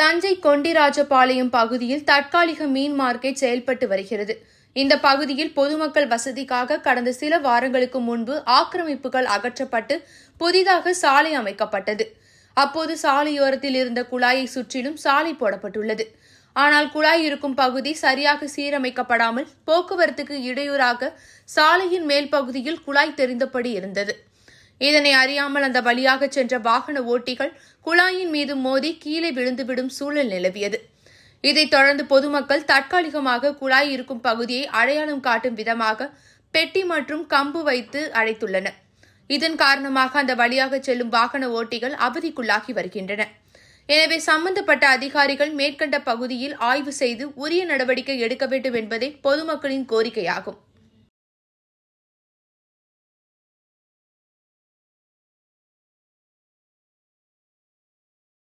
தஞ்சை கொண்டிராஜபாளையம் பகுதியில் தற்காலிக மீன் மார்க்கெட் செயல்பட்டு வருகிறது இந்த பகுதியில் பொதுமக்கள் வசதிக்காக கடந்த சில வாரங்களுக்கு முன்பு ஆக்கிரமிப்புகள் அகற்றப்பட்டு புதிதாக சாலை அமைக்கப்பட்டது அப்போது சாலையோரத்தில் இருந்த குழாயை சுற்றிலும் சாலை போடப்பட்டுள்ளது ஆனால் குழாய் இருக்கும் பகுதி சரியாக சீரமைக்கப்படாமல் போக்குவரத்துக்கு இடையூறாக சாலையின் மேல் பகுதியில் குழாய் தெரிந்தபடி இருந்தது இதனை அறியாமல் அந்த வழியாக சென்ற வாகன ஓட்டிகள் குழாயின் மீது மோதி கீழே விழுந்துவிடும் சூழல் நிலவியது இதைத் தொடர்ந்து பொதுமக்கள் தற்காலிகமாக குழாய் இருக்கும் பகுதியை அடையாளம் காட்டும் விதமாக பெட்டி மற்றும் கம்பு வைத்து அழைத்துள்ளனர் இதன் காரணமாக அந்த வழியாக செல்லும் வாகன ஓட்டிகள் அவதிக்குள்ளாகி வருகின்றன எனவே சம்பந்தப்பட்ட அதிகாரிகள் மேற்கண்ட பகுதியில் ஆய்வு செய்து உரிய நடவடிக்கை எடுக்க வேண்டும் என்பதே பொதுமக்களின் கோரிக்கையாகும்